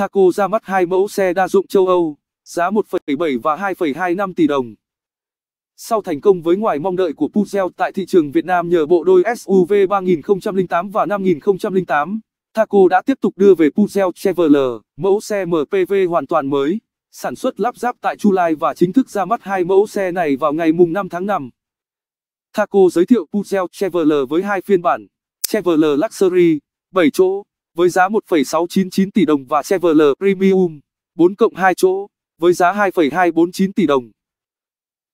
Taco ra mắt hai mẫu xe đa dụng châu Âu, giá 1,7 và 2,25 tỷ đồng. Sau thành công với ngoài mong đợi của Peugeot tại thị trường Việt Nam nhờ bộ đôi SUV 3008 và 5008, Taco đã tiếp tục đưa về Peugeot Chevrolet, mẫu xe MPV hoàn toàn mới, sản xuất lắp ráp tại Chu Lai và chính thức ra mắt hai mẫu xe này vào ngày mùng 5 tháng 5. Taco giới thiệu Peugeot Chevrolet với hai phiên bản, Chevrolet Luxury, 7 chỗ với giá 1,699 tỷ đồng và Chevrolet Premium 4 cộng 2 chỗ với giá 2,249 tỷ đồng.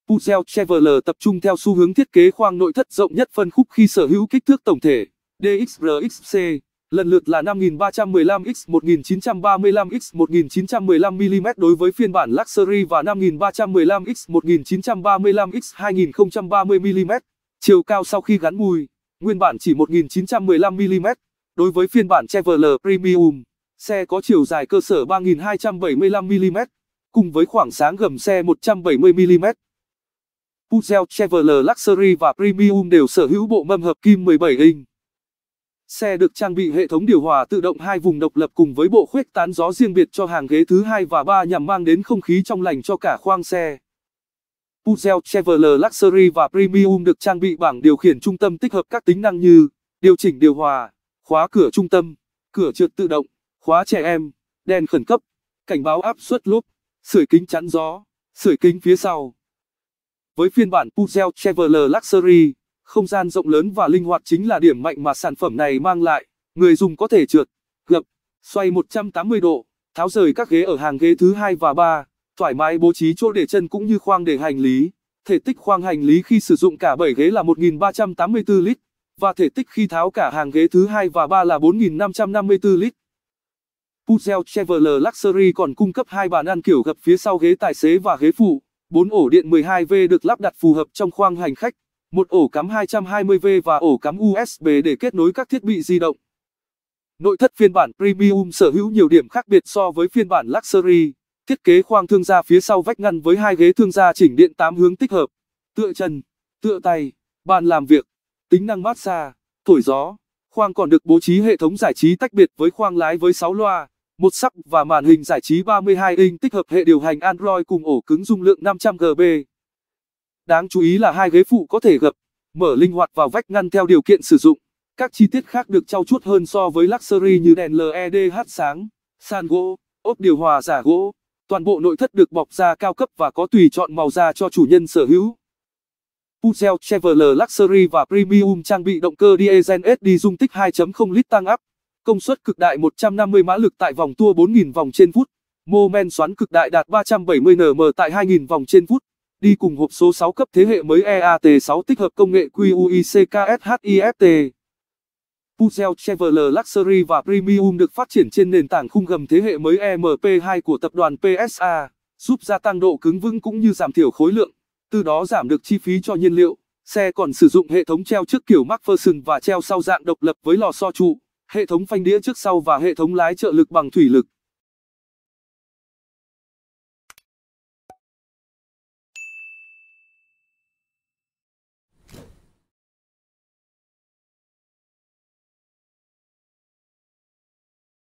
Peugeot Chevrolet tập trung theo xu hướng thiết kế khoang nội thất rộng nhất phân khúc khi sở hữu kích thước tổng thể DXRXC lần lượt là 5315x 1935x 1915mm đối với phiên bản Luxury và 5315x 1935x 2030mm. Chiều cao sau khi gắn mùi, nguyên bản chỉ 1915mm, Đối với phiên bản Chevrolet Premium, xe có chiều dài cơ sở 3.275 mm cùng với khoảng sáng gầm xe 170mm. Peugeot Chevrolet Luxury và Premium đều sở hữu bộ mâm hợp kim 17 inch. Xe được trang bị hệ thống điều hòa tự động hai vùng độc lập cùng với bộ khuếch tán gió riêng biệt cho hàng ghế thứ hai và ba nhằm mang đến không khí trong lành cho cả khoang xe. Peugeot Chevrolet Luxury và Premium được trang bị bảng điều khiển trung tâm tích hợp các tính năng như điều chỉnh điều hòa khóa cửa trung tâm, cửa trượt tự động, khóa trẻ em, đèn khẩn cấp, cảnh báo áp suất lốp, sưởi kính chắn gió, sưởi kính phía sau. Với phiên bản Peugeot Chevrolet Luxury, không gian rộng lớn và linh hoạt chính là điểm mạnh mà sản phẩm này mang lại. Người dùng có thể trượt, gập, xoay 180 độ, tháo rời các ghế ở hàng ghế thứ hai và 3, thoải mái bố trí chỗ để chân cũng như khoang để hành lý. Thể tích khoang hành lý khi sử dụng cả 7 ghế là 1.384 lít và thể tích khi tháo cả hàng ghế thứ hai và ba là 4.554 lít. Peugeot Chevrolet Luxury còn cung cấp hai bàn ăn kiểu gập phía sau ghế tài xế và ghế phụ, 4 ổ điện 12V được lắp đặt phù hợp trong khoang hành khách, một ổ cắm 220V và ổ cắm USB để kết nối các thiết bị di động. Nội thất phiên bản Premium sở hữu nhiều điểm khác biệt so với phiên bản Luxury. Thiết kế khoang thương gia phía sau vách ngăn với hai ghế thương gia chỉnh điện 8 hướng tích hợp, tựa chân, tựa tay, bàn làm việc tính năng massage, thổi gió. Khoang còn được bố trí hệ thống giải trí tách biệt với khoang lái với 6 loa, một sắc và màn hình giải trí 32 inch tích hợp hệ điều hành Android cùng ổ cứng dung lượng 500GB. Đáng chú ý là hai ghế phụ có thể gập, mở linh hoạt vào vách ngăn theo điều kiện sử dụng. Các chi tiết khác được trau chuốt hơn so với Luxury như đèn LED hát sáng, sàn gỗ, ốp điều hòa giả gỗ. Toàn bộ nội thất được bọc da cao cấp và có tùy chọn màu da cho chủ nhân sở hữu. Puzel Chevrolet Luxury và Premium trang bị động cơ diesel SD dung tích 2.0 lít tăng áp, công suất cực đại 150 mã lực tại vòng tua 4.000 vòng trên phút, mô men xoắn cực đại đạt 370 nm tại 2.000 vòng trên phút, đi cùng hộp số 6 cấp thế hệ mới EAT6 tích hợp công nghệ QUICKSHIFT. Puzel Chevrolet Luxury và Premium được phát triển trên nền tảng khung gầm thế hệ mới e MP2 của tập đoàn PSA, giúp gia tăng độ cứng vững cũng như giảm thiểu khối lượng từ đó giảm được chi phí cho nhiên liệu. Xe còn sử dụng hệ thống treo trước kiểu MacPherson và treo sau dạng độc lập với lò xo trụ, hệ thống phanh đĩa trước sau và hệ thống lái trợ lực bằng thủy lực.